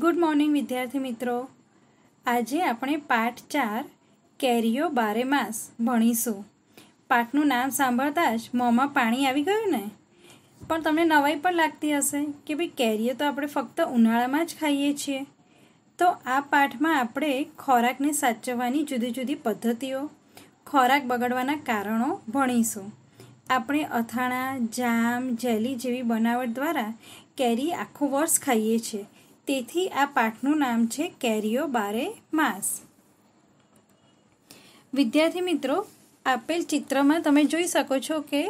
good morning વિદ્યાર્થી મિત્રો આજે આપણે પાઠ ચાર કેરીઓ બારે માસ ભણીશું પાઠનું નામ સાંભળતા જ મોંમાં પાણી આવી ગયું ને પણ તમને નવાઈ પણ લાગતી હશે કે ભાઈ કેરીઓ તો આપણે ફક્ત ઉનાળામાં જ ખાઈએ છીએ તો આ પાઠમાં આપણે ખોરાકને સાચવવાની જુદી જુદી પદ્ધતિઓ ખોરાક બગડવાના કારણો ભણીશું આપણે અથાણા જામ જેલી જેવી બનાવટ દ્વારા કેરી આખું વર્ષ ખાઈએ છીએ તેથી આ પાઠનું નામ છે કેરીઓ બારે માસ વિદ્યાર્થી મિત્રો આપેલ ચિત્રમાં તમે જોઈ શકો છો કે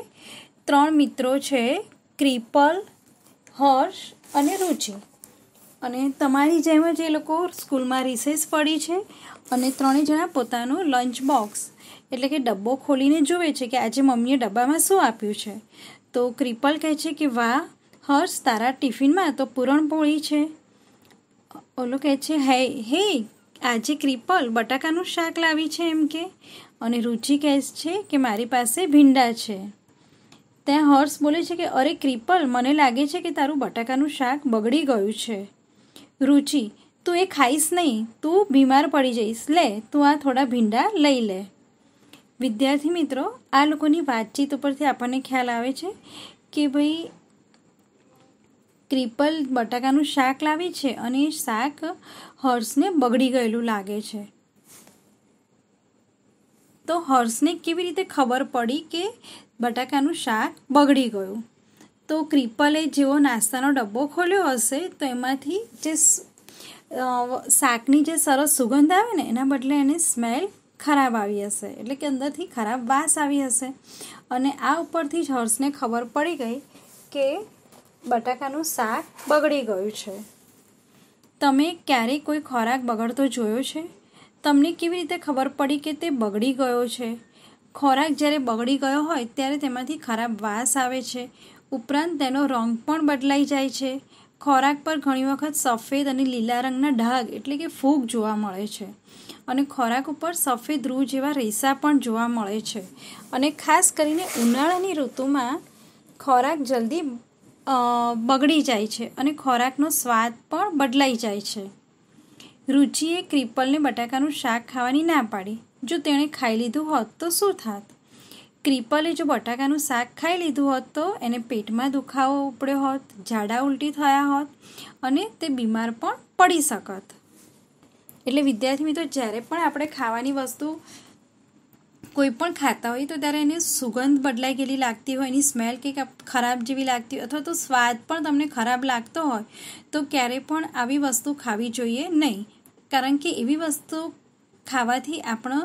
ત્રણ મિત્રો છે ક્રિપલ હર્ષ અને રુચિ અને તમારી જેમ જ એ લોકો સ્કૂલમાં રિસેસ પડી છે અને ત્રણેય જણા પોતાનું લંચ બોક્સ એટલે કે ડબ્બો ખોલીને જુએ છે કે આજે મમ્મીએ ડબ્બામાં શું આપ્યું છે તો ક્રિપલ કહે છે કે વાહ હર્ષ તારા ટિફિનમાં તો પૂરણપોળી છે ઓલો કહે છે હે હે આજે ક્રિપલ બટાકાનું શાક લાવી છે એમ કે અને રુચિ કહે છે કે મારી પાસે ભીંડા છે ત્યાં હર્ષ બોલે છે કે અરે ક્રિપલ મને લાગે છે કે તારું બટાકાનું શાક બગડી ગયું છે રુચિ તું એ ખાઈશ નહીં તું બીમાર પડી જઈશ લે તું આ થોડા ભીંડા લઈ લે વિદ્યાર્થી મિત્રો આ લોકોની વાતચીત ઉપરથી આપણને ખ્યાલ આવે છે કે ભાઈ ક્રિપલ બટાકાનું શાક લાવી છે અને એ શાક હર્ષને બગડી ગયેલું લાગે છે તો હર્ષને કેવી રીતે ખબર પડી કે બટાકાનું શાક બગડી ગયું તો ક્રિપલે જેવો નાસ્તાનો ડબ્બો ખોલ્યો હશે તો એમાંથી જે શાકની જે સરસ સુગંધ આવે ને એના બદલે એને સ્મેલ ખરાબ આવી હશે એટલે કે અંદરથી ખરાબ વાસ આવી હશે અને આ ઉપરથી જ હર્ષને ખબર પડી ગઈ કે બટાકાનું શાક બગડી ગયું છે તમે ક્યારેય કોઈ ખોરાક બગડતો જોયો છે તમને કેવી રીતે ખબર પડી કે તે બગડી ગયો છે ખોરાક જ્યારે બગડી ગયો હોય ત્યારે તેમાંથી ખરાબ વાસ આવે છે ઉપરાંત તેનો રંગ પણ બદલાઈ જાય છે ખોરાક પર ઘણી વખત સફેદ અને લીલા રંગના ડાઘ એટલે કે ફૂગ જોવા મળે છે અને ખોરાક ઉપર સફેદ રૂ જેવા રેસા પણ જોવા મળે છે અને ખાસ કરીને ઉનાળાની ઋતુમાં ખોરાક જલ્દી બગડી જાય છે અને ખોરાકનો સ્વાદ પણ બદલાઈ જાય છે રુચિએ ક્રિપલને બટાકાનું શાક ખાવાની ના પાડી જો તેણે ખાઈ લીધું હોત તો શું થાત ક્રિપલે જો બટાકાનું શાક ખાઈ લીધું હોત તો એને પેટમાં દુખાવો ઉપડ્યો હોત ઝાડા ઉલટી થયા હોત અને તે બીમાર પણ પડી શકત એટલે વિદ્યાર્થી મિત્રો જ્યારે પણ આપણે ખાવાની વસ્તુ કોઈ પણ ખાતા હોય તો ત્યારે એને સુગંધ બદલાઈ ગયેલી લાગતી હોય એની સ્મેલ કંઈક ખરાબ જેવી લાગતી હોય અથવા તો સ્વાદ પણ તમને ખરાબ લાગતો હોય તો ક્યારે પણ આવી વસ્તુ ખાવી જોઈએ નહીં કારણ કે એવી વસ્તુ ખાવાથી આપણો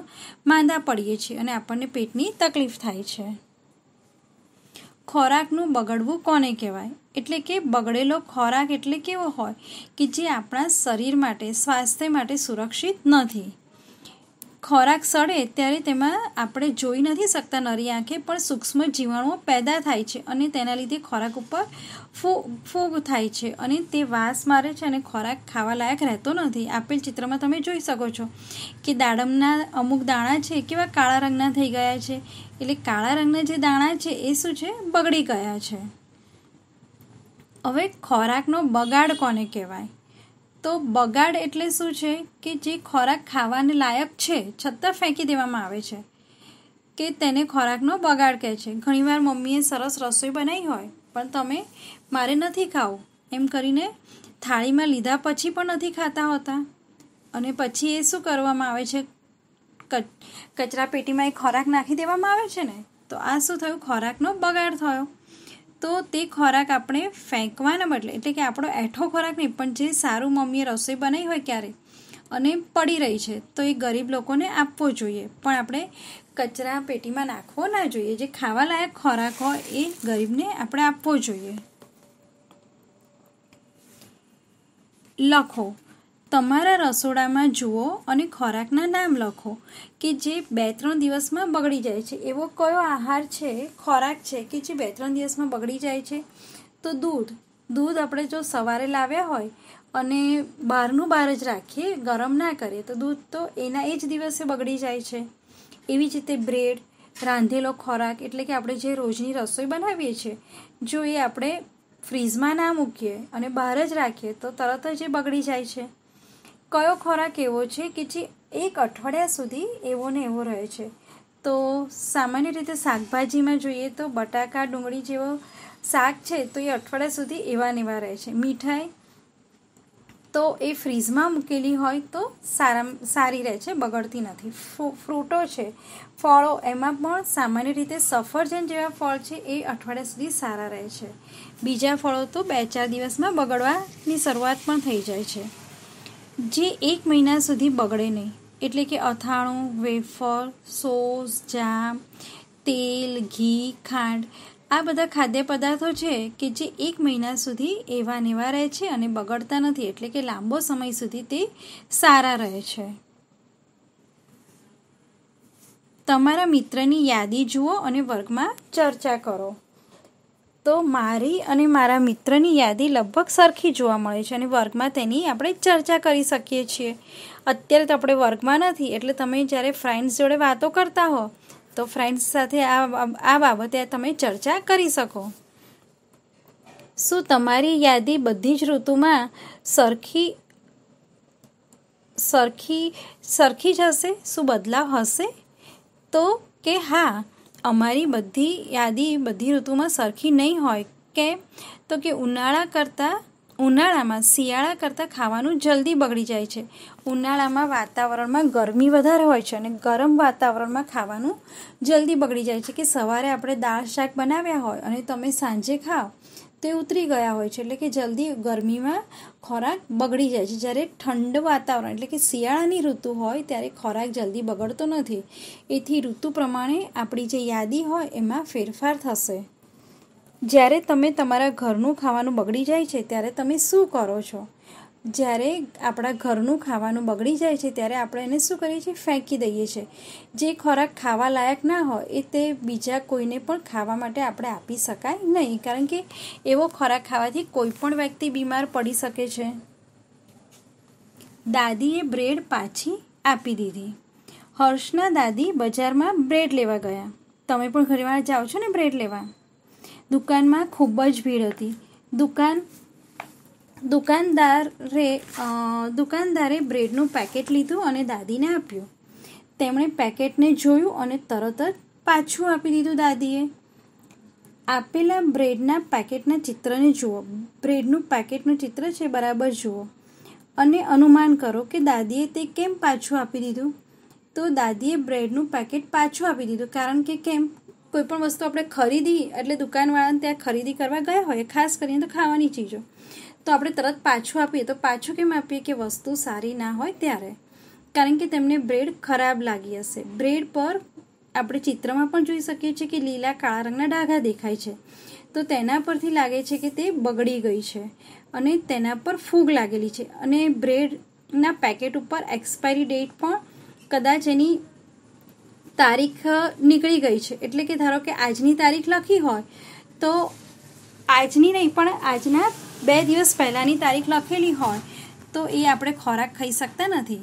માંદા પડીએ છીએ અને આપણને પેટની તકલીફ થાય છે ખોરાકનું બગડવું કોને કહેવાય એટલે કે બગડેલો ખોરાક એટલે કેવો હોય કે જે આપણા શરીર માટે સ્વાસ્થ્ય માટે સુરક્ષિત નથી ખોરાક સડે ત્યારે તેમાં આપણે જોઈ નથી શકતા નરી આંખે પણ સૂક્ષ્મ જીવાણુઓ પેદા થાય છે અને તેના લીધે ખોરાક ઉપર ફૂગ થાય છે અને તે વાસ મારે છે અને ખોરાક ખાવા લાયક રહેતો નથી આપેલ ચિત્રમાં તમે જોઈ શકો છો કે દાડમના અમુક દાણા છે કેવા કાળા રંગના થઈ ગયા છે એટલે કાળા રંગના જે દાણા છે એ શું છે બગડી ગયા છે હવે ખોરાકનો બગાડ કોને કહેવાય તો બગાડ એટલે શું છે કે જે ખોરાક ખાવાને લાયક છે છતાં ફેંકી દેવામાં આવે છે કે તેને ખોરાકનો બગાડ કહે છે ઘણીવાર મમ્મીએ સરસ રસોઈ બનાવી હોય પણ તમે મારે નથી ખાવું એમ કરીને થાળીમાં લીધા પછી પણ નથી ખાતા હોતા અને પછી એ શું કરવામાં આવે છે કચરા પેટીમાં એ ખોરાક નાખી દેવામાં આવે છે ને તો આ શું થયું ખોરાકનો બગાડ થયો તો તે ખોરાક આપણે ફેંકવાના બદલે એટલે કે આપણો એઠો ખોરાક નહીં પણ જે સારું મમ્મીએ રસોઈ બનાવી હોય ક્યારે અને પડી રહી છે તો એ ગરીબ લોકોને આપવો જોઈએ પણ આપણે કચરા પેટીમાં નાખવો ના જોઈએ જે ખાવાલાયક ખોરાક હોય એ ગરીબને આપણે આપવો જોઈએ લખો તમારા રસોડામાં જુઓ અને ખોરાકના નામ લખો કે જે બે ત્રણ દિવસમાં બગડી જાય છે એવો કયો આહાર છે ખોરાક છે કે જે બે ત્રણ દિવસમાં બગડી જાય છે તો દૂધ દૂધ આપણે જો સવારે લાવ્યા હોય અને બહારનું બહાર જ રાખીએ ગરમ ના કરીએ તો દૂધ તો એના એ જ દિવસે બગડી જાય છે એવી જ રીતે બ્રેડ રાંધેલો ખોરાક એટલે કે આપણે જે રોજની રસોઈ બનાવીએ છીએ જો એ આપણે ફ્રીજમાં ના મૂકીએ અને બહાર જ રાખીએ તો તરત જ એ બગડી જાય છે કયો ખોરાક એવો છે કે જે એક અઠવાડિયા સુધી એવો ને એવો રહે છે તો સામાન્ય રીતે શાકભાજીમાં જોઈએ તો બટાકા ડુંગળી જેવો શાક છે તો એ અઠવાડિયા સુધી એવા ને એવા રહે છે મીઠાઈ તો એ ફ્રીઝમાં મૂકેલી હોય તો સારા સારી રહે છે બગડતી નથી ફ્રૂટો છે ફળો એમાં પણ સામાન્ય રીતે સફરજન જેવા ફળ છે એ અઠવાડિયા સુધી સારા રહે છે બીજા ફળો તો બે ચાર દિવસમાં બગડવાની શરૂઆત પણ થઈ જાય છે જે એક મહિના સુધી બગડે નહીં એટલે કે અથાણું વેફર સોસ જામ તેલ ઘી ખાંડ આ બધા ખાદ્ય પદાર્થો છે કે જે એક મહિના સુધી એવા નેવા રહે છે અને બગડતા નથી એટલે કે લાંબો સમય સુધી તે સારા રહે છે તમારા મિત્રની યાદી જુઓ અને વર્ગમાં ચર્ચા કરો તો મારી અને મારા મિત્રની યાદી લગભગ સરખી જોવા મળે છે અને વર્ગમાં તેની આપણે ચર્ચા કરી શકીએ છીએ અત્યારે તો આપણે વર્ગમાં નથી એટલે તમે જ્યારે ફ્રેન્ડ્સ જોડે વાતો કરતા હો તો ફ્રેન્ડ્સ સાથે આ આ બાબતે તમે ચર્ચા કરી શકો શું તમારી યાદી બધી જ ઋતુમાં સરખી સરખી સરખી જ હશે શું બદલાવ હશે તો કે હા અમારી બધી યાદી બધી ઋતુમાં સરખી નહીં હોય કે તો કે ઉનાળા કરતાં ઉનાળામાં શિયાળા કરતાં ખાવાનું જલ્દી બગડી જાય છે ઉનાળામાં વાતાવરણમાં ગરમી વધારે હોય છે અને ગરમ વાતાવરણમાં ખાવાનું જલ્દી બગડી જાય છે કે સવારે આપણે દાળ શાક બનાવ્યા હોય અને તમે સાંજે ખાઓ તે ઉતરી ગયા હોય છે એટલે કે જલ્દી ગરમીમાં ખોરાક બગડી જાય છે જ્યારે ઠંડ વાતાવરણ એટલે કે શિયાળાની ઋતુ હોય ત્યારે ખોરાક જલ્દી બગડતો નથી એથી ઋતુ પ્રમાણે આપણી જે યાદી હોય એમાં ફેરફાર થશે જ્યારે તમે તમારા ઘરનું ખાવાનું બગડી જાય છે ત્યારે તમે શું કરો છો જ્યારે આપણા ઘરનું ખાવાનું બગડી જાય છે ત્યારે આપણે એને શું કરીએ છીએ ફેંકી દઈએ છીએ જે ખોરાક ખાવા લાયક ના હોય એ તે બીજા કોઈને પણ ખાવા માટે આપણે આપી શકાય નહીં કારણ કે એવો ખોરાક ખાવાથી કોઈ પણ વ્યક્તિ બીમાર પડી શકે છે દાદીએ બ્રેડ પાછી આપી દીધી હર્ષના દાદી બજારમાં બ્રેડ લેવા ગયા તમે પણ ઘણીવાર જાઓ છો ને બ્રેડ લેવા દુકાનમાં ખૂબ જ ભીડ હતી દુકાન દુકાનદારે દુકાનદારે બ્રેડનું પેકેટ લીધું અને દાદીને આપ્યું તેમણે પેકેટને જોયું અને તરત જ પાછું આપી દીધું દાદીએ આપેલા બ્રેડના પેકેટના ચિત્રને જુઓ બ્રેડનું પેકેટનું ચિત્ર છે બરાબર જુઓ અને અનુમાન કરો કે દાદીએ તે કેમ પાછું આપી દીધું તો દાદીએ બ્રેડનું પેકેટ પાછું આપી દીધું કારણ કે કેમ કોઈપણ વસ્તુ આપણે ખરીદી એટલે દુકાનવાળાને ત્યાં ખરીદી કરવા ગયા હોય ખાસ કરીને તો ખાવાની ચીજો તો આપણે તરત પાછું આપીએ તો પાછું કેમ આપીએ કે વસ્તુ સારી ના હોય ત્યારે કારણ કે તેમને બ્રેડ ખરાબ લાગી હશે બ્રેડ પર આપણે ચિત્રમાં પણ જોઈ શકીએ છીએ કે લીલા કાળા રંગના ડાઘા દેખાય છે તો તેના પરથી લાગે છે કે તે બગડી ગઈ છે અને તેના પર ફૂગ લાગેલી છે અને બ્રેડના પેકેટ ઉપર એક્સપાયરી ડેટ પણ કદાચ એની તારીખ નીકળી ગઈ છે એટલે કે ધારો કે આજની તારીખ લખી હોય તો આજની નહીં પણ આજના બે દિવસ પહેલાંની તારીખ લખેલી હોય તો એ આપણે ખોરાક ખાઈ શકતા નથી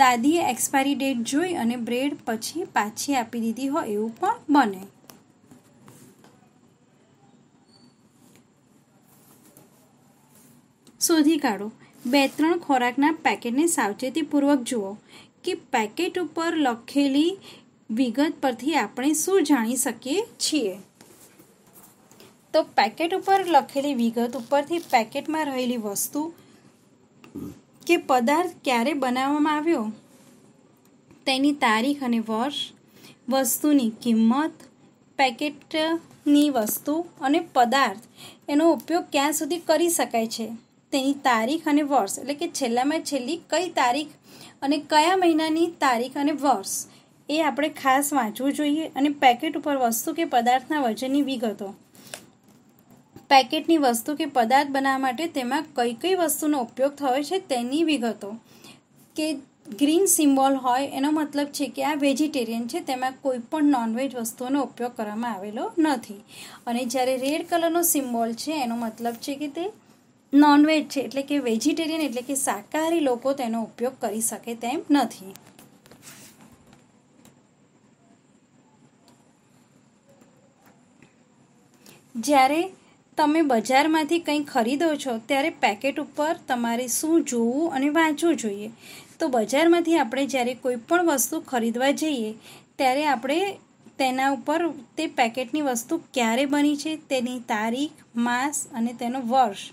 દાદીએ એક્સપાયરી ડેટ જોઈ અને બ્રેડ પછી પાછી આપી દીધી હોય એવું પણ બને શોધી કાઢો બે ત્રણ ખોરાકના પેકેટને સાવચેતીપૂર્વક જુઓ કે પેકેટ ઉપર લખેલી વિગત પરથી આપણે શું જાણી શકીએ છીએ તો પેકેટ ઉપર લખેલી વિગત ઉપરથી પેકેટમાં રહેલી વસ્તુ કે પદાર્થ ક્યારે બનાવવામાં આવ્યો તેની તારીખ અને વર્ષ વસ્તુની કિંમત પેકેટની વસ્તુ અને પદાર્થ એનો ઉપયોગ ક્યાં સુધી કરી શકાય છે તેની તારીખ અને વર્ષ એટલે કે છેલ્લામાં છેલ્લી કઈ તારીખ અને કયા મહિનાની તારીખ અને વર્ષ એ આપણે ખાસ વાંચવું જોઈએ અને પેકેટ ઉપર વસ્તુ કે પદાર્થના વજનની વિગતો પેકેટની વસ્તુ કે પદાર્થ બનાવવા માટે તેમાં કઈ કઈ વસ્તુનો ઉપયોગ થયો છે તેની વિગતો કે ગ્રીન સિમ્બોલ હોય એનો મતલબ છે કે આ વેજીટેરિયન છે તેમાં કોઈ પણ નોનવેજ વસ્તુઓનો ઉપયોગ કરવામાં આવેલો નથી અને જ્યારે રેડ કલરનો સિમ્બોલ છે એનો મતલબ છે કે તે નોનવેજ છે એટલે કે વેજીટેરિયન એટલે કે શાકાહારી લોકો તેનો ઉપયોગ કરી શકે તેમ નથી જ્યારે તમે બજારમાંથી કંઈ ખરીદો છો ત્યારે પેકેટ ઉપર તમારે શું જોવું અને વાંચવું જોઈએ તો બજારમાંથી આપણે જ્યારે કોઈ પણ વસ્તુ ખરીદવા જઈએ ત્યારે આપણે તેના ઉપર તે પેકેટની વસ્તુ ક્યારે બની છે તેની તારીખ માસ અને તેનો વર્ષ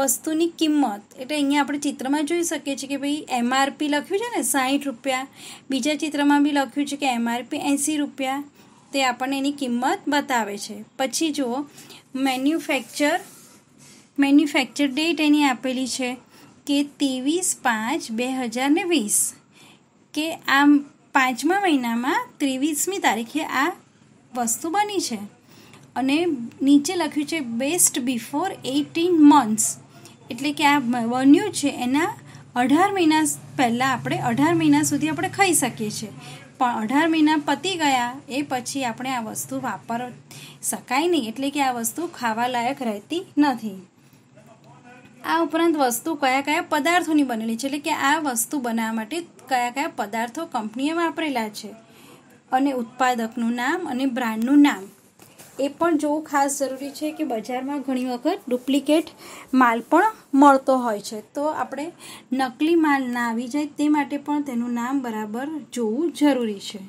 વસ્તુની કિંમત એટલે અહીંયા આપણે ચિત્રમાં જોઈ શકીએ છીએ કે ભાઈ એમઆરપી લખ્યું છે ને સાહીઠ રૂપિયા બીજા ચિત્રમાં બી લખ્યું છે કે એમઆરપી એંસી રૂપિયા તે આપણને એની કિંમત બતાવે છે પછી જુઓ મેન્યુફેક્ચર મેન્યુફેક્ચર ડેટ એની આપેલી છે કે ત્રેવીસ પાંચ બે હજાર ને વીસ કે આ પાંચમા મહિનામાં ત્રેવીસમી તારીખે આ વસ્તુ બની છે અને નીચે લખ્યું છે બેસ્ટ બિફોર એટીન મંથ્સ એટલે કે આ બન્યું છે એના અઢાર મહિના પહેલાં આપણે અઢાર મહિના સુધી આપણે ખાઈ શકીએ છીએ પણ અઢાર મહિના પતી ગયા એ પછી આપણે આ વસ્તુ વાપર શકાય નહીં એટલે કે આ વસ્તુ ખાવા લાયક રહેતી નથી આ ઉપરાંત વસ્તુ કયા કયા પદાર્થોની બનેલી છે એટલે કે આ વસ્તુ બનાવવા માટે કયા કયા પદાર્થો કંપનીએ વાપરેલા છે અને ઉત્પાદકનું નામ અને બ્રાન્ડનું નામ એ પણ જોવું ખાસ જરૂરી છે કે બજારમાં ઘણી વખત ડુપ્લિકેટ માલ પણ મળતો હોય છે તો આપણે નકલી માલ ના આવી જાય તે માટે પણ તેનું નામ બરાબર જોવું જરૂરી છે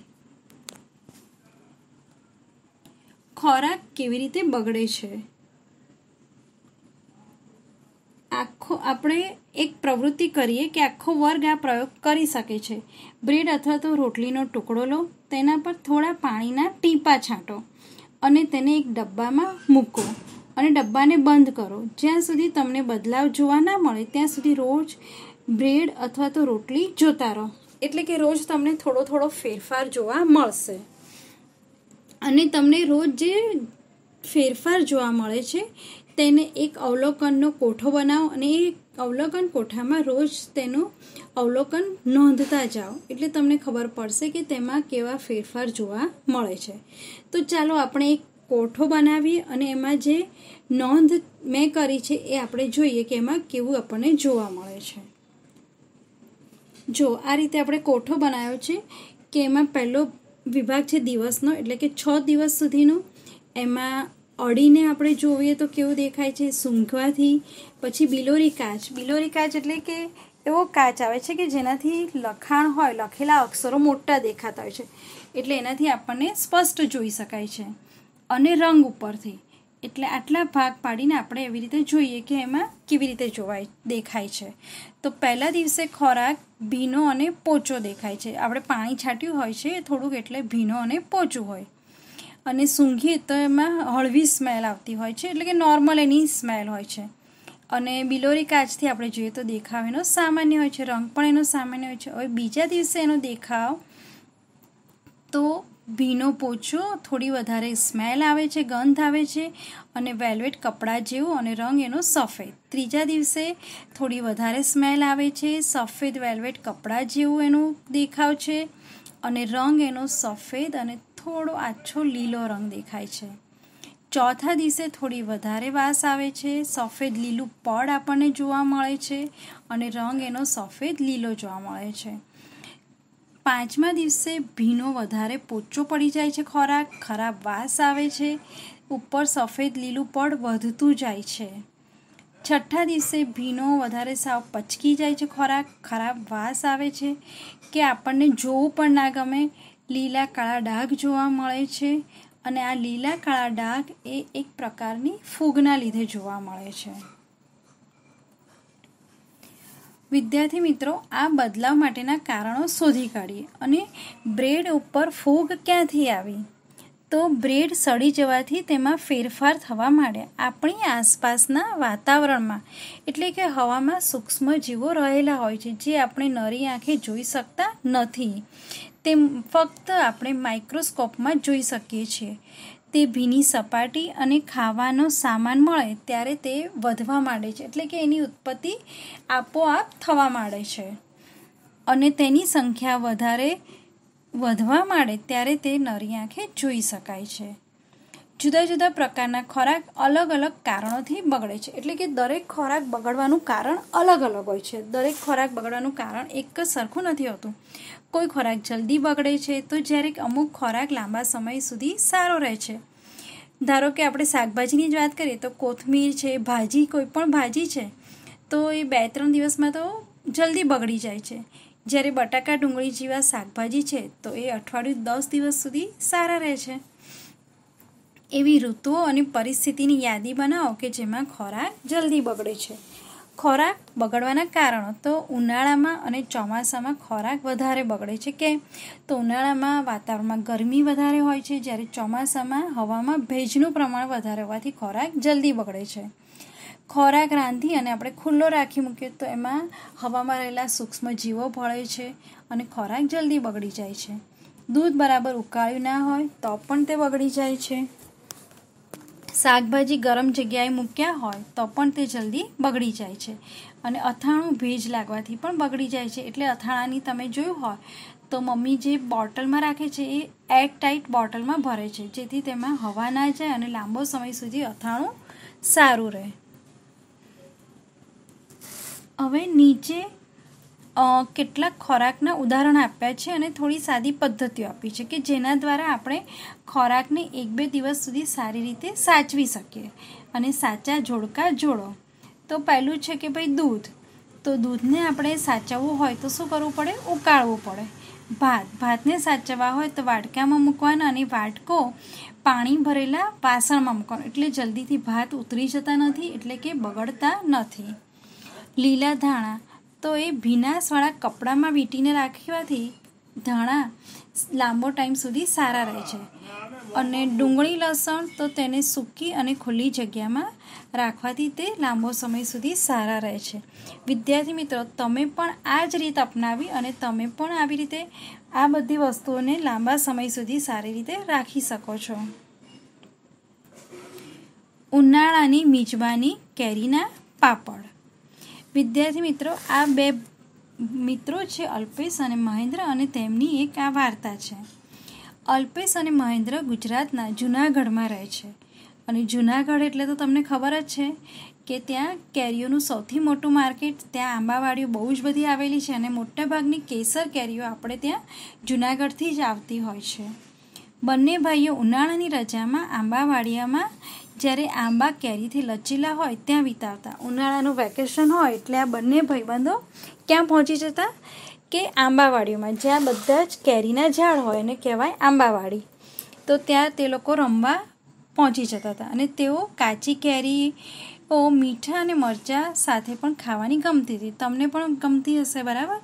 ખોરાક કેવી રીતે બગડે છે આખો આપણે એક પ્રવૃત્તિ કરીએ કે આખો વર્ગ આ પ્રયોગ કરી શકે છે બ્રેડ અથવા તો રોટલીનો ટુકડો લો તેના પર થોડા પાણીના ટીપા છાંટો અને તેને એક ડબ્બામાં મૂકો અને ડબ્બાને બંધ કરો જ્યાં સુધી તમને બદલાવ જોવા ના મળે ત્યાં સુધી રોજ બ્રેડ અથવા તો રોટલી જોતા રહો એટલે કે રોજ તમને થોડો થોડો ફેરફાર જોવા મળશે અને તમને રોજ જે ફેરફાર જોવા મળે છે તેને એક અવલોકનનો કોઠો બનાવો અને એ અવલોકન કોઠામાં રોજ તેનું અવલોકન નોંધતા જાઓ એટલે તમને ખબર પડશે કે તેમાં કેવા ફેરફાર જોવા મળે છે તો ચાલો આપણે એક કોઠો બનાવીએ અને એમાં જે નોંધ મેં કરી છે એ આપણે જોઈએ કે એમાં કેવું આપણને જોવા મળે છે જો આ રીતે આપણે કોઠો બનાવ્યો છે કે એમાં પહેલો વિભાગ છે દિવસનો એટલે કે છ દિવસ સુધીનું એમાં અડીને આપણે જોઈએ તો કેવું દેખાય છે સૂંઘવાથી પછી બિલોરી કાચ બિલોરી કાચ એટલે કે એવો કાચ આવે છે કે જેનાથી લખાણ હોય લખેલા અક્ષરો મોટા દેખાતા હોય છે એટલે એનાથી આપણને સ્પષ્ટ જોઈ શકાય છે અને રંગ ઉપરથી એટલે આટલા ભાગ પાડીને આપણે એવી રીતે જોઈએ કે એમાં કેવી રીતે જોવાય દેખાય છે તો પહેલા દિવસે ખોરાક ભીનો અને પોચો દેખાય છે આપણે પાણી છાંટ્યું હોય છે એ થોડુંક એટલે ભીનો અને પોચું હોય અને સૂંઘીએ તો એમાં હળવી સ્મેલ આવતી હોય છે એટલે કે નોર્મલ એની સ્મેલ હોય છે અને બિલોરી કાચથી આપણે જોઈએ તો દેખાવ એનો સામાન્ય હોય છે રંગ પણ એનો સામાન્ય હોય છે હવે બીજા દિવસે એનો દેખાવ તો ભીનો પોચો થોડી વધારે સ્મેલ આવે છે ગંધ આવે છે અને વેલ્વેટ કપડાં જેવું અને રંગ એનો સફેદ ત્રીજા દિવસે થોડી વધારે સ્મેલ આવે છે સફેદ વેલ્વેટ કપડાં જેવું એનું દેખાવ છે અને રંગ એનો સફેદ અને થોડો આછો લીલો રંગ દેખાય છે ચોથા દિવસે થોડી વધારે વાસ આવે છે સફેદ લીલું પડ આપણને જોવા મળે છે અને રંગ એનો સફેદ લીલો જોવા મળે છે પાંચમા દિવસે ભીનો વધારે પોચો પડી જાય છે ખોરાક ખરાબ વાસ આવે છે ઉપર સફેદ લીલું પડ વધતું જાય છે છઠ્ઠા દિવસે ભીનો વધારે સાવ પચકી જાય છે ખોરાક ખરાબ વાસ આવે છે કે આપણને જોવું પણ ના ગમે લીલા કાળા ડાઘ જોવા મળે છે અને આ લીલા કાળા ડાઘ એ એક પ્રકારની ફૂગના લીધે જોવા મળે છે વિદ્યાર્થી મિત્રો આ બદલાવ માટેના કારણો શોધી કાઢીએ અને બ્રેડ ઉપર ફૂગ ક્યાંથી આવી તો બ્રેડ સડી જવાથી તેમાં ફેરફાર થવા માંડ્યા આપણી આસપાસના વાતાવરણમાં એટલે કે હવામાં સૂક્ષ્મ જીવો રહેલા હોય છે જે આપણે નરી આંખે જોઈ શકતા નથી તેમ ફક્ત આપણે માઇક્રોસ્કોપમાં જોઈ શકીએ છીએ તે ભીની સપાટી અને ખાવાનો સામાન મળે ત્યારે તે વધવા માંડે છે એટલે કે એની ઉત્પત્તિ આપોઆપ થવા માંડે છે અને તેની સંખ્યા વધારે વધવા માંડે ત્યારે તે નરી આંખે જોઈ શકાય છે જુદા જુદા પ્રકારના ખોરાક અલગ અલગ કારણોથી બગડે છે એટલે કે દરેક ખોરાક બગડવાનું કારણ અલગ અલગ હોય છે દરેક ખોરાક બગડવાનું કારણ એક જ સરખું નથી હોતું કોઈ ખોરાક જલ્દી બગડે છે તો જ્યારે અમુક ખોરાક લાંબા સમય સુધી સારો રહે છે ધારો કે આપણે શાકભાજીની જ વાત કરીએ તો કોથમીર છે ભાજી કોઈ પણ ભાજી છે તો એ બે ત્રણ દિવસમાં તો જલ્દી બગડી જાય છે જ્યારે બટાકા ડુંગળી જેવા શાકભાજી છે તો એ અઠવાડિયું દસ દિવસ સુધી સારા રહે છે એવી ઋતુઓ અને પરિસ્થિતિની યાદી બનાવો કે જેમાં ખોરાક જલ્દી બગડે છે ખોરાક બગડવાના કારણો તો ઉનાળામાં અને ચોમાસામાં ખોરાક વધારે બગડે છે કે તો ઉનાળામાં વાતાવરણમાં ગરમી વધારે હોય છે જ્યારે ચોમાસામાં હવામાં ભેજનું પ્રમાણ વધારે હોવાથી ખોરાક જલ્દી બગડે છે ખોરાક રાંધી અને આપણે ખુલ્લો રાખી મૂકીએ તો એમાં હવામાં રહેલા સૂક્ષ્મ જીવો ભળે છે અને ખોરાક જલ્દી બગડી જાય છે દૂધ બરાબર ઉકાળ્યું ના હોય તો પણ તે બગડી જાય છે શાકભાજી ગરમ જગ્યાએ મૂક્યા હોય તો પણ તે જલ્દી બગડી જાય છે અને અથાણું ભેજ લાગવાથી પણ બગડી જાય છે એટલે અથાણાની તમે જોયું હોય તો મમ્મી જે બોટલમાં રાખે છે એ એર ટાઇટ બોટલમાં ભરે છે જેથી તેમાં હવા ના જાય અને લાંબો સમય સુધી અથાણું સારું રહે હવે નીચે કેટલાક ખોરાકના ઉદાહરણ આપ્યા છે અને થોડી સાદી પદ્ધતિઓ આપી છે કે જેના દ્વારા આપણે ખોરાકને એક બે દિવસ સુધી સારી રીતે સાચવી શકીએ અને સાચા જોડકા જોડો તો પહેલું છે કે ભાઈ દૂધ તો દૂધને આપણે સાચવવું હોય તો શું કરવું પડે ઉકાળવું પડે ભાત ભાતને સાચવવા હોય તો વાટકામાં મૂકવાના અને વાટકો પાણી ભરેલા વાસણમાં મૂકવાનો એટલે જલ્દીથી ભાત ઉતરી જતા નથી એટલે કે બગડતા નથી લીલા ધાણા તો એ ભીનાસવાળા કપડામાં વીંટીને રાખવાથી ધાણા લાંબો ટાઈમ સુધી સારા રહે છે અને ડુંગળી લસણ તો તેને સૂકી અને ખુલ્લી જગ્યામાં રાખવાથી તે લાંબો સમય સુધી સારા રહે છે વિદ્યાર્થી મિત્રો તમે પણ આ જ રીત અપનાવી અને તમે પણ આવી રીતે આ બધી વસ્તુઓને લાંબા સમય સુધી સારી રીતે રાખી શકો છો ઉનાળાની મિજબાની કેરીના પાપડ વિદ્યાર્થી મિત્રો આ બે મિત્રો છે અલ્પેશ અને મહેન્દ્ર અને તેમની એક આ વાર્તા છે અલ્પેશ અને મહેન્દ્ર ગુજરાતના જુનાગઢમાં રહે છે અને જુનાગઢ એટલે તો તમને ખબર જ છે કે ત્યાં કેરીઓનું સૌથી મોટું માર્કેટ ત્યાં આંબાવાડીઓ બહુ જ બધી આવેલી છે અને મોટાભાગની કેસર કેરીઓ આપણે ત્યાં જુનાગઢથી જ આવતી હોય છે બંને ભાઈઓ ઉનાળાની રજામાં આંબાવાડિયામાં જ્યારે આંબા કેરીથી લચીલા હોય ત્યાં વિતાવતા ઉનાળાનું વેકેશન હોય એટલે આ બંને ભાઈબંધો ક્યાં પહોંચી જતા કે આંબાવાડીઓમાં જ્યાં બધા જ કેરીના ઝાડ હોય એને કહેવાય આંબાવાડી તો ત્યાં તે લોકો રમવા પહોંચી જતા હતા અને તેઓ કાચી કેરી ઓ મીઠા અને મરચાં સાથે પણ ખાવાની ગમતી હતી તમને પણ ગમતી હશે બરાબર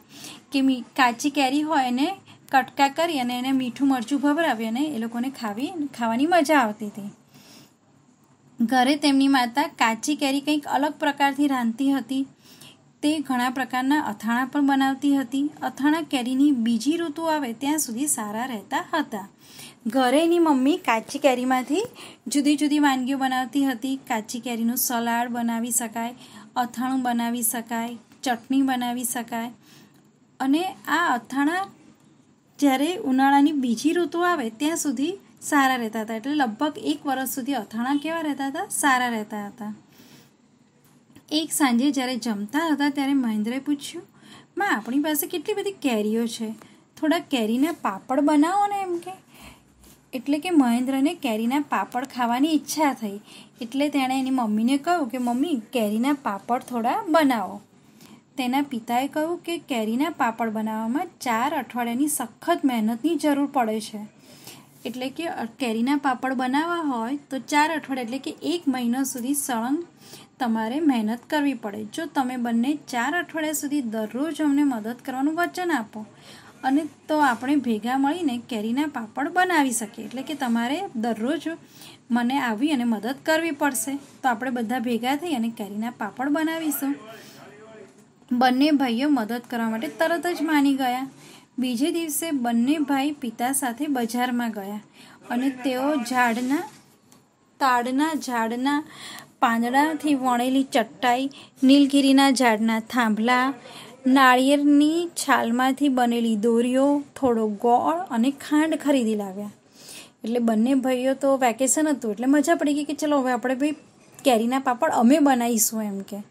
કે મી કાચી કેરી હોય એને કટકા કરી અને એને મીઠું મરચું ભભરાવી અને એ લોકોને ખાવી ખાવાની મજા આવતી હતી ઘરે તેમની માતા કાચી કેરી કંઈક અલગ પ્રકારથી રાંધતી હતી તે ઘણા પ્રકારના અથાણાં પણ બનાવતી હતી અથાણાં કેરીની બીજી ઋતુ આવે ત્યાં સુધી સારા રહેતા હતા ઘરે એની મમ્મી કાચી કેરીમાંથી જુદી જુદી વાનગીઓ બનાવતી હતી કાચી કેરીનું સલાડ બનાવી શકાય અથાણું બનાવી શકાય ચટણી બનાવી શકાય અને આ અથાણાં જ્યારે ઉનાળાની બીજી ઋતુ આવે ત્યાં સુધી સારા રહેતા હતા એટલે લગભગ એક વર્ષ સુધી અથાણા કેવા રહેતા હતા સારા રહેતા હતા એક સાંજે જ્યારે જમતા હતા ત્યારે મહેન્દ્રએ પૂછ્યું માં આપણી પાસે કેટલી બધી કેરીઓ છે થોડા કેરીના પાપડ બનાવો ને એમ કે એટલે કે મહેન્દ્રને કેરીના પાપડ ખાવાની ઈચ્છા થઈ એટલે તેણે એની મમ્મીને કહ્યું કે મમ્મી કેરીના પાપડ થોડા બનાવો તેના પિતાએ કહ્યું કે કેરીના પાપડ બનાવવામાં ચાર અઠવાડિયાની સખત મહેનતની જરૂર પડે છે એટલે કે કેરીના પાપડ બનાવવા હોય તો ચાર અઠવાડિયા એટલે કે એક મહિનો સુધી સળંગ તમારે મહેનત કરવી પડે જો તમે બંને ચાર અઠવાડિયા સુધી દરરોજ અમને મદદ કરવાનું વચન આપો અને તો આપણે ભેગા મળીને કેરીના પાપડ બનાવી શકીએ એટલે કે તમારે દરરોજ મને આવી અને મદદ કરવી પડશે તો આપણે બધા ભેગા થઈ અને કેરીના પાપડ બનાવીશું બંને ભાઈઓ મદદ કરવા માટે તરત જ માની ગયા બીજે દિવસે બંને ભાઈ પિતા સાથે બજારમાં ગયા અને તેઓ ઝાડના તાડના ઝાડના પાંદડાથી વણેલી ચટ્ટાઈ નીલગીરીના ઝાડના થાંભલા નાળિયેરની છાલમાંથી બનેલી દોરીઓ થોડો ગોળ અને ખાંડ ખરીદી લાવ્યા એટલે બંને ભાઈઓ તો વેકેશન હતું એટલે મજા પડી ગઈ કે ચલો હવે આપણે ભાઈ કેરીના પાપડ અમે બનાવીશું એમ કે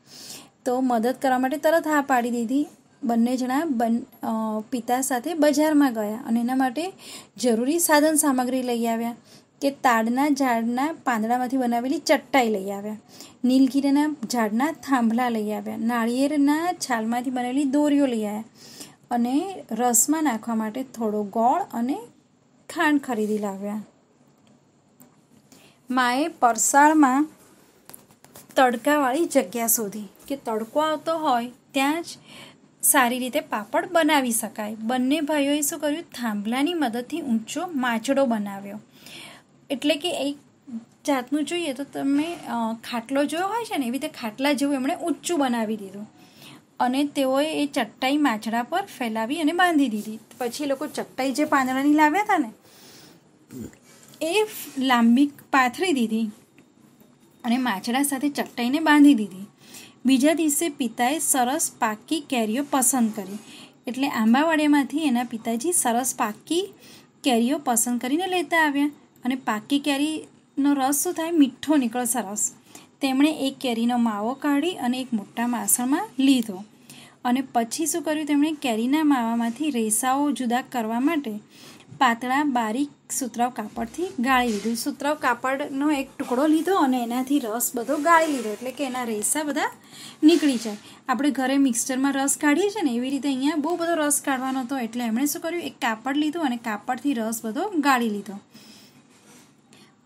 તો મદદ કરવા માટે તરત હા પાડી દીધી બંને જણા બન પિતા સાથે બજારમાં ગયા અને એના માટે જરૂરી સાધન સામગ્રી લઈ આવ્યા કે તાડના ઝાડના પાંદડામાંથી બનાવેલી ચટ્ટાઈ લઈ આવ્યા નીલગીરીના ઝાડના થાંભલા લઈ આવ્યા નાળિયેરના છાલમાંથી બનેલી દોરીઓ લઈ આવ્યા અને રસમાં નાખવા માટે થોડો ગોળ અને ખાંડ ખરીદી લાવ્યા માએ પરસાળમાં તડકાવાળી જગ્યા શોધી કે તડકો આવતો હોય ત્યાં જ સારી રીતે પાપડ બનાવી શકાય બંને ભાઈઓએ શું કર્યું થાંભલાની મદદથી ઊંચો માચડો બનાવ્યો એટલે કે એક જાતનું જોઈએ તો તમે ખાટલો જોયો હોય છે ને એવી રીતે ખાટલા જેવું એમણે ઊંચું બનાવી દીધું અને તેઓએ એ ચટ્ટાઈ માછડા પર ફેલાવી અને બાંધી દીધી પછી એ લોકો ચટ્ટાઈ જે પાંદડાની લાવ્યા હતા ને એ લાંબી પાથરી દીધી અને માછડા સાથે ચટ્ટાઈને બાંધી દીધી બીજા દિવસે પિતાએ સરસ પાકી કેરીઓ પસંદ કરી એટલે આંબાવાડીયામાંથી એના પિતાજી સરસ પાકી કેરીઓ પસંદ કરીને લેતા આવ્યા અને પાકી કેરીનો રસ શું થાય મીઠો નીકળે સરસ તેમણે એક કેરીનો માવો કાઢી અને એક મોટા માસણમાં લીધો અને પછી શું કર્યું તેમણે કેરીના માવામાંથી રેસાઓ જુદા કરવા માટે પાતળા બારીક સુતરાવ કાપડથી ગાળી લીધું સુતરાવ કાપડનો એક ટુકડો લીધો અને એનાથી રસ બધો ગાળી લીધો એટલે કે એના રેસા બધા નીકળી જાય આપણે ઘરે મિક્સરમાં રસ કાઢીએ છીએ ને એવી રીતે અહીંયા બહુ બધો રસ કાઢવાનો હતો એટલે એમણે શું કર્યું એક કાપડ લીધું અને કાપડથી રસ બધો ગાળી લીધો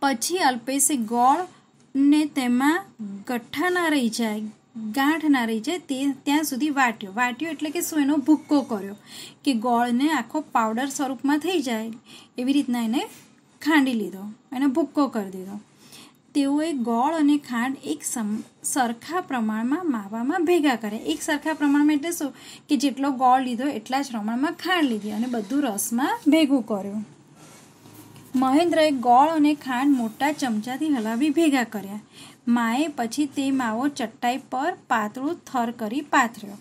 પછી અલ્પેશે ગોળ ને તેમાં ગઠ્ઠા ના રહી જાય ગાંઠ ના રહી જાય તે ત્યાં સુધી વાટ્યો વાટ્યો એટલે કે શું એનો ભૂક્કો કર્યો કે ગોળને આખો પાવડર સ્વરૂપમાં થઈ જાય એવી રીતના એને ખાંડી લીધો એને ભૂક્કો કરી દીધો તેઓએ ગોળ અને ખાંડ એક સમ સરખા પ્રમાણમાં માવામાં ભેગા કર્યા એક સરખા પ્રમાણમાં એટલે શું કે જેટલો ગોળ લીધો એટલા જ પ્રમાણમાં ખાંડ લીધી અને બધું રસમાં ભેગું કર્યું મહેન્દ્રએ ગોળ અને ખાંડ મોટા ચમચાથી હલાવી ભેગા કર્યા માએ પછી તે માવો ચટાઈ પર પાતળું થર કરી પાથર્યો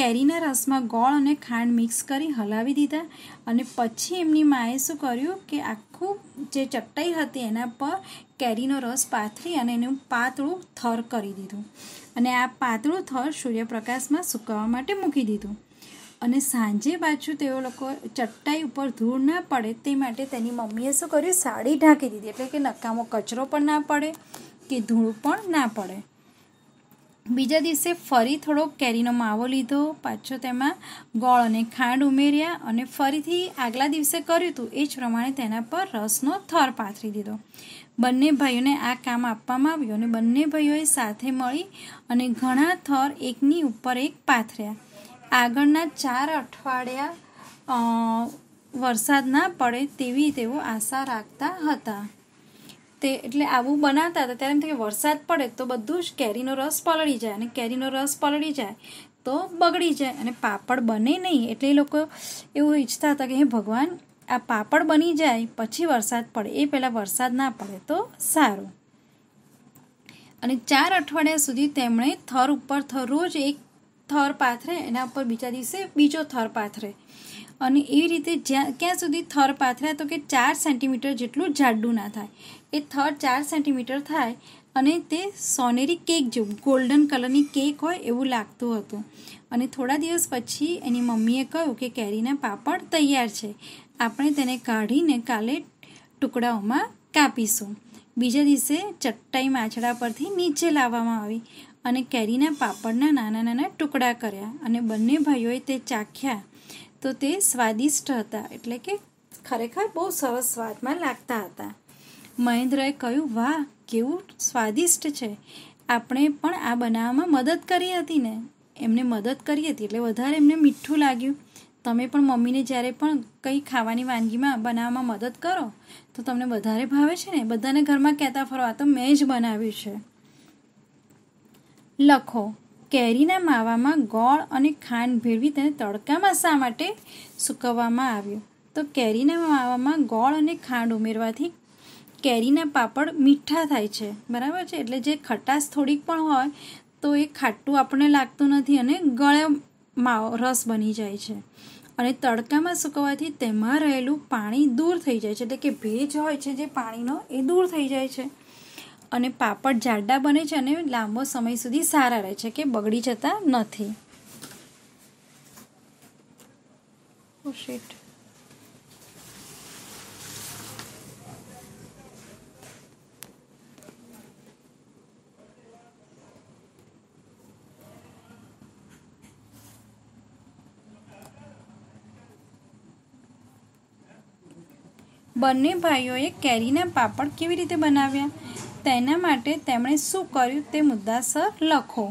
કેરીના રસમાં ગોળ અને ખાંડ મિક્સ કરી હલાવી દીધા અને પછી એમની માએ શું કર્યું કે આખું જે ચટાઈ હતી એના પર કેરીનો રસ પાથરી અને એનું પાતળું થર કરી દીધું અને આ પાતળું થર સૂર્યપ્રકાશમાં સુકાવા માટે મૂકી દીધું અને સાંજે પાછું તેઓ લોકો ચટાઈ ઉપર ધૂળ ના પડે તે માટે તેની મમ્મીએ શું કર્યું સાડી ઢાંકી દીધી એટલે કે નકામો કચરો પણ ના પડે કે ધૂળ પણ ના પડે બીજા દિવસે ફરી થોડો કેરીનો માવો લીધો પાછો તેમાં ગોળ અને ખાંડ ઉમેર્યા અને ફરીથી આગલા દિવસે કર્યું હતું એ જ પ્રમાણે તેના પર રસનો થર પાથરી દીધો બંને ભાઈઓને આ કામ આપવામાં આવ્યું અને બંને ભાઈઓએ સાથે મળી અને ઘણા થર એકની ઉપર એક પાથર્યા આગળના ચાર અઠવાડિયા વરસાદ ના પડે તેવી તેઓ આશા રાખતા હતા તે એટલે આવું બનાવતા હતા ત્યારે એમ થાય કે વરસાદ પડે તો બધું જ કેરીનો રસ પલળી જાય અને કેરીનો રસ પલળી જાય તો બગડી જાય અને પાપડ બને નહીં એટલે એ લોકો એવું ઈચ્છતા હતા કે હે ભગવાન આ પાપડ બની જાય પછી વરસાદ પડે એ પહેલાં વરસાદ ના પડે તો સારું અને ચાર અઠવાડિયા સુધી તેમણે થર ઉપર થર રોજ એક થર પાથરે એના ઉપર બીજા દિવસે બીજો થર પાથરે અને એવી રીતે જ્યાં ક્યાં સુધી થર પાથરે તો કે ચાર સેન્ટીમીટર જેટલું જાડું ના થાય એ થર ચાર સેન્ટીમીટર થાય અને તે સોનેરી કેક જેવું ગોલ્ડન કલરની કેક હોય એવું લાગતું હતું અને થોડા દિવસ પછી એની મમ્મીએ કહ્યું કે કેરીના પાપડ તૈયાર છે આપણે તેને કાઢીને કાલે ટુકડાઓમાં કાપીશું બીજા દિવસે ચટ્ટાઈ માછડા પરથી નીચે લાવવામાં આવી અને કેરીના પાપડના નાના નાના ટુકડા કર્યા અને બંને ભાઈઓએ તે ચાખ્યા તો તે સ્વાદિષ્ટ હતા એટલે કે ખરેખર બહુ સરસ સ્વાદમાં લાગતા હતા મહેન્દ્રએ કહ્યું વાહ કેવું સ્વાદિષ્ટ છે આપણે પણ આ બનાવવામાં મદદ કરી હતી ને એમને મદદ કરી હતી એટલે વધારે એમને મીઠું લાગ્યું તમે પણ મમ્મીને જ્યારે પણ કંઈ ખાવાની વાનગીમાં બનાવવામાં મદદ કરો તો તમને વધારે ભાવે છે ને બધાને ઘરમાં કહેતા ફરો આ તો મેં જ બનાવ્યું છે લખો કેરીના માવામાં ગોળ અને ખાંડ ભેળવી તેને તડકામાં શા માટે સૂકવવામાં આવ્યું તો કેરીના માવામાં ગોળ અને ખાંડ ઉમેરવાથી કેરીના પાપડ મીઠા થાય છે બરાબર છે એટલે જે ખટાશ થોડીક પણ હોય તો એ ખાટું આપણને લાગતું નથી અને ગળે માવ રસ બની જાય છે અને તડકામાં સૂકવવાથી તેમાં રહેલું પાણી દૂર થઈ જાય છે એટલે કે ભેજ હોય છે જે પાણીનો એ દૂર થઈ જાય છે અને પાપડ જાડા બને છે અને લાંબો સમય સુધી સારા રહે છે કે બગડી જતા નથી oh, બંને ભાઈઓએ કેરીના પાપડ કેવી રીતે બનાવ્યા તેના માટે તેમણે શું કર્યું તે મુદ્દાસર લખો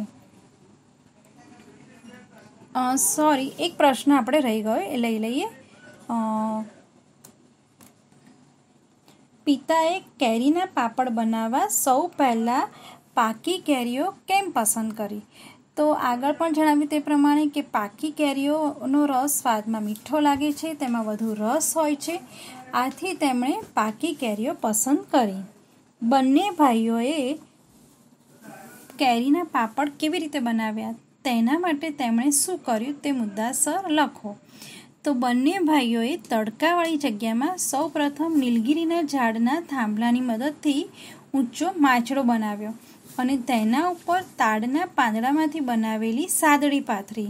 સોરી એક પ્રશ્ન આપણે રહી ગયો એ લઈ લઈએ પિતાએ કેરીના પાપડ બનાવવા સૌ પહેલાં પાકી કેરીઓ કેમ પસંદ કરી તો આગળ પણ જણાવ્યું તે પ્રમાણે કે પાકી કેરીઓનો રસ સ્વાદમાં મીઠો લાગે છે તેમાં વધુ રસ હોય છે આથી તેમણે પાકી કેરીઓ પસંદ કરી બંને ભાઈઓએ કેરીના પાપડ કેવી રીતે બનાવ્યા તેના માટે તેમણે શું કર્યું તે મુદ્દાસર લખો તો બંને ભાઈઓએ તડકાવાળી જગ્યામાં સૌપ્રથમ નીલગીરીના ઝાડના થાંભલાની મદદથી ઊંચો માછડો બનાવ્યો અને તેના ઉપર તાડના પાંદડામાંથી બનાવેલી સાદડી પાથરી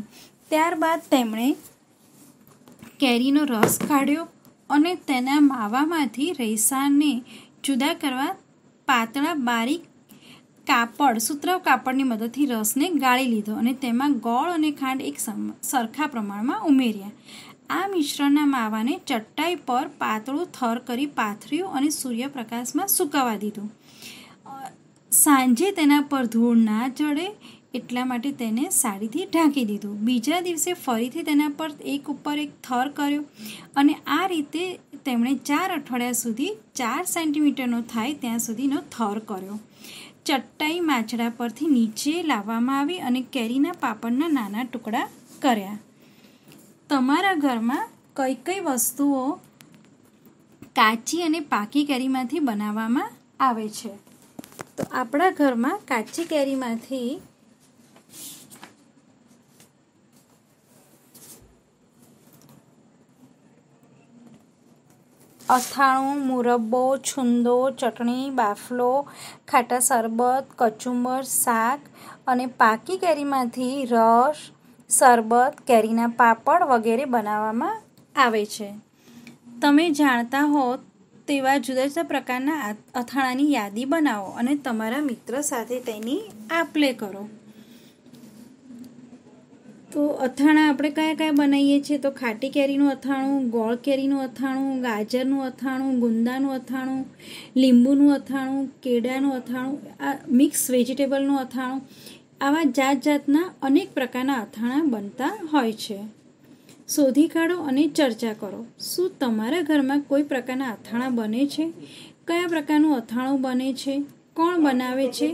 ત્યારબાદ તેમણે કેરીનો રસ કાઢ્યો અને તેના માવામાંથી રેસાને જુદા કરવા પાતળા બારીક કાપડ સૂત્રવ કાપડની મદદથી રસને ગાળી લીધો અને તેમાં ગોળ અને ખાંડ એક સરખા પ્રમાણમાં ઉમેર્યા આ મિશ્રણના માવાને ચટ્ટાઈ પર પાતળું થર કરી પાથર્યું અને સૂર્યપ્રકાશમાં સૂકવવા દીધું સાંજે તેના પર ધૂળ ના ચડે એટલા માટે તેને સાડીથી ઢાંકી દીધું બીજા દિવસે ફરીથી તેના પર એક ઉપર એક થર કર્યો અને આ રીતે તેમણે ચાર અઠવાડિયા સુધી ચાર સેન્ટીમીટરનો થાય ત્યાં સુધીનો થર કર્યો ચટ્ટાઈ માછડા પરથી નીચે લાવવામાં આવી અને કેરીના પાપડના નાના ટુકડા કર્યા તમારા ઘરમાં કઈ કઈ વસ્તુઓ કાચી અને પાકી કેરીમાંથી બનાવવામાં આવે છે તો આપણા ઘરમાં કાચી કેરીમાંથી અથાણું મુરબ્બો છુંદો ચટણી બાફલો ખાટા શરબત કચુંબર શાક અને પાકી કેરીમાંથી રસ શરબત કેરીના પાપડ વગેરે બનાવવામાં આવે છે તમે જાણતા હો તેવા જુદા જુદા પ્રકારના અથાણાની યાદી બનાવો અને તમારા મિત્ર સાથે તેની આપલે કરો તો અથાણા આપણે કયા કયા બનાવીએ છીએ તો ખાટી કેરીનું અથાણું ગોળ કેરીનું અથાણું ગાજરનું અથાણું ગુંદાનું અથાણું લીંબુનું અથાણું કેળાનું અથાણું આ મિક્સ વેજીટેબલનું અથાણું આવા જાત જાતના અનેક પ્રકારના અથાણા બનતા હોય છે શોધી કાઢો અને ચર્ચા કરો શું તમારા ઘરમાં કોઈ પ્રકારના અથાણા બને છે કયા પ્રકારનું અથાણું બને છે કોણ બનાવે છે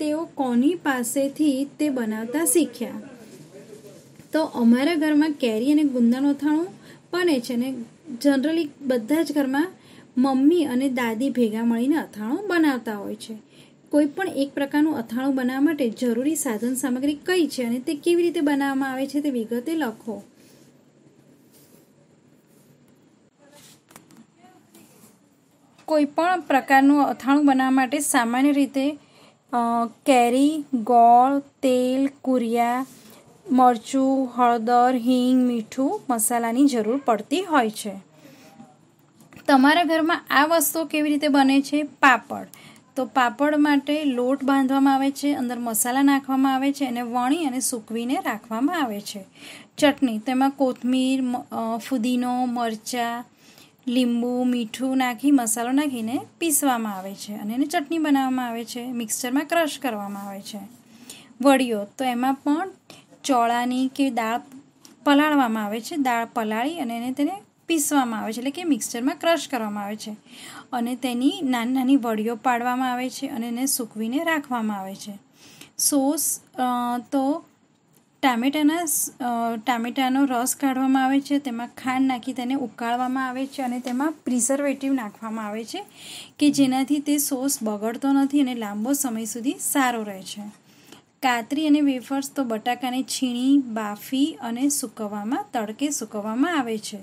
તેઓ કોની પાસેથી તે બનાવતા શીખ્યા તો અમારા ઘરમાં કેરી અને ગુંદાનું અથાણું બને છે અને જનરલી બધા જ ઘરમાં મમ્મી અને દાદી ભેગા મળીને અથાણું બનાવતા હોય છે કોઈ પણ એક પ્રકારનું અથાણું બનાવવા માટે જરૂરી સાધન સામગ્રી કઈ છે અને તે કેવી રીતે બનાવવામાં આવે છે તે વિગતે લખો કોઈ પણ પ્રકારનું અથાણું બનાવવા માટે સામાન્ય રીતે કેરી ગોળ તેલ કુરિયા મરચું હળદર હિંગ મીઠું મસાલાની જરૂર પડતી હોય છે તમારા ઘરમાં આ વસ્તુ કેવી રીતે બને છે પાપડ તો પાપડ માટે લોટ બાંધવામાં આવે છે અંદર મસાલા નાખવામાં આવે છે એને વણી અને સૂકવીને રાખવામાં આવે છે ચટણી તેમાં કોથમીર ફુદીનો મરચાં લીંબુ મીઠું નાખી મસાલો નાખીને પીસવામાં આવે છે અને એને ચટણી બનાવવામાં આવે છે મિક્સચરમાં ક્રશ કરવામાં આવે છે વડીઓ તો એમાં પણ ચોળાની કે દાળ પલાળવામાં આવે છે દાળ પલાળી અને એને તેને પીસવામાં આવે છે એટલે કે મિક્સચરમાં ક્રશ કરવામાં આવે છે અને તેની નાની નાની વડીઓ પાડવામાં આવે છે અને એને સૂકવીને રાખવામાં આવે છે સોસ તો ટામેટાના ટામેટાનો રસ કાઢવામાં આવે છે તેમાં ખાંડ નાખી તેને ઉકાળવામાં આવે છે અને તેમાં પ્રિઝર્વેટિવ નાખવામાં આવે છે કે જેનાથી તે સોસ બગડતો નથી અને લાંબો સમય સુધી સારો રહે છે કાતરી અને વેફર્સ તો બટાકાને છીણી બાફી અને સૂકવવામાં તડકે સૂકવવામાં આવે છે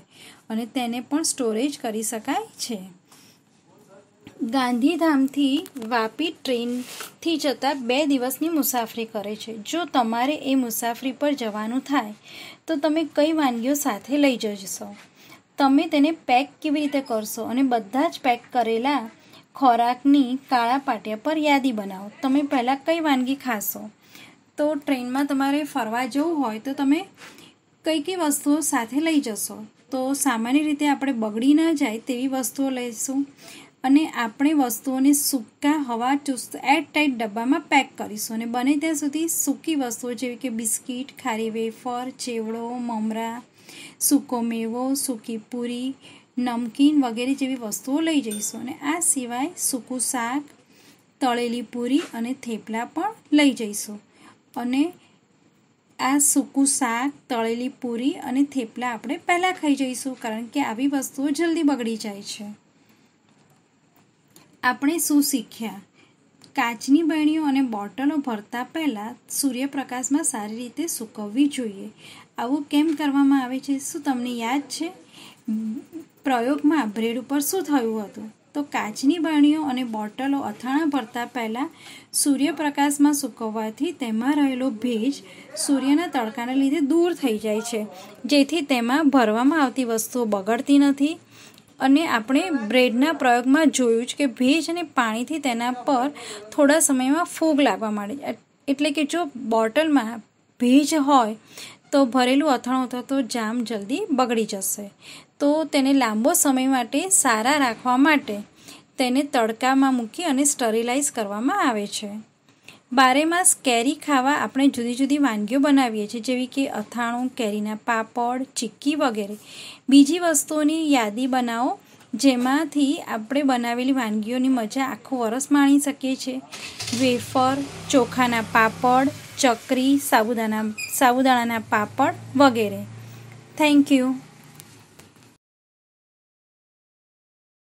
અને તેને પણ સ્ટોરેજ કરી શકાય છે ગાંધીધામથી વાપી ટ્રેનથી જતાં બે દિવસની મુસાફરી કરે છે જો તમારે એ મુસાફરી પર જવાનું થાય તો તમે કઈ વાનગીઓ સાથે લઈ જશો તમે તેને પેક કેવી રીતે કરશો અને બધા જ પેક કરેલા ખોરાકની કાળા પાટિયા પર યાદી બનાવો તમે પહેલાં કઈ વાનગી ખાશો તો ટ્રેનમાં તમારે ફરવા જવું હોય તો તમે કઈ કઈ વસ્તુઓ સાથે લઈ જશો તો સામાન્ય રીતે આપણે બગડી ન જાય તેવી વસ્તુઓ લઈશું અને આપણે વસ્તુઓને સૂકા હવા ચુસ્ત એટ ટાઈટ ડબ્બામાં પેક કરીશું અને બને ત્યાં સુધી સૂકી વસ્તુઓ જેવી કે બિસ્કિટ ખારી વેફર ચેવડો મમરા સૂકો મેવો સૂકી પૂરી નમકીન વગેરે જેવી વસ્તુઓ લઈ જઈશું અને આ સિવાય સૂકું શાક તળેલી પૂરી અને થેપલા પણ લઈ જઈશું અને આ સૂકું શાક તળેલી પૂરી અને થેપલા આપણે પહેલાં ખાઈ જઈશું કારણ કે આવી વસ્તુઓ જલ્દી બગડી જાય છે આપણે શું શીખ્યા કાચની બરણીઓ અને બોટલો ભરતા પહેલાં સૂર્યપ્રકાશમાં સારી રીતે સૂકવવી જોઈએ આવું કેમ કરવામાં આવે છે શું તમને યાદ છે પ્રયોગમાં બ્રેડ ઉપર શું થયું હતું તો કાચની બાણીઓ અને બોટલો અથાણા ભરતા પહેલાં સૂર્યપ્રકાશમાં સૂકવવાથી તેમાં રહેલો ભેજ સૂર્યના તડકાને લીધે દૂર થઈ જાય છે જેથી તેમાં ભરવામાં આવતી વસ્તુઓ બગડતી નથી અને આપણે બ્રેડના પ્રયોગમાં જોયું છે કે ભેજ અને પાણીથી તેના પર થોડા સમયમાં ફૂગ લાગવા માંડે એટલે કે જો બોટલમાં ભેજ હોય તો ભરેલું અથાણું અથવા તો જામ જલ્દી બગડી જશે તો તેને લાંબો સમય માટે સારા રાખવા માટે તેને તડકામાં મૂકી અને સ્ટરીલાઇઝ કરવામાં આવે છે બારેમાસ કેરી ખાવા આપણે જુદી જુદી વાનગીઓ બનાવીએ છીએ જેવી કે અથાણું કેરીના પાપડ ચીક્કી વગેરે બીજી વસ્તુઓની યાદી બનાવો જેમાંથી આપણે બનાવેલી વાનગીઓની મજા આખું વરસ માણી શકીએ છીએ વેફર ચોખાના પાપડ ચકરી સાબુદાના સાબુદાણાના પાપડ વગેરે થેન્ક યુ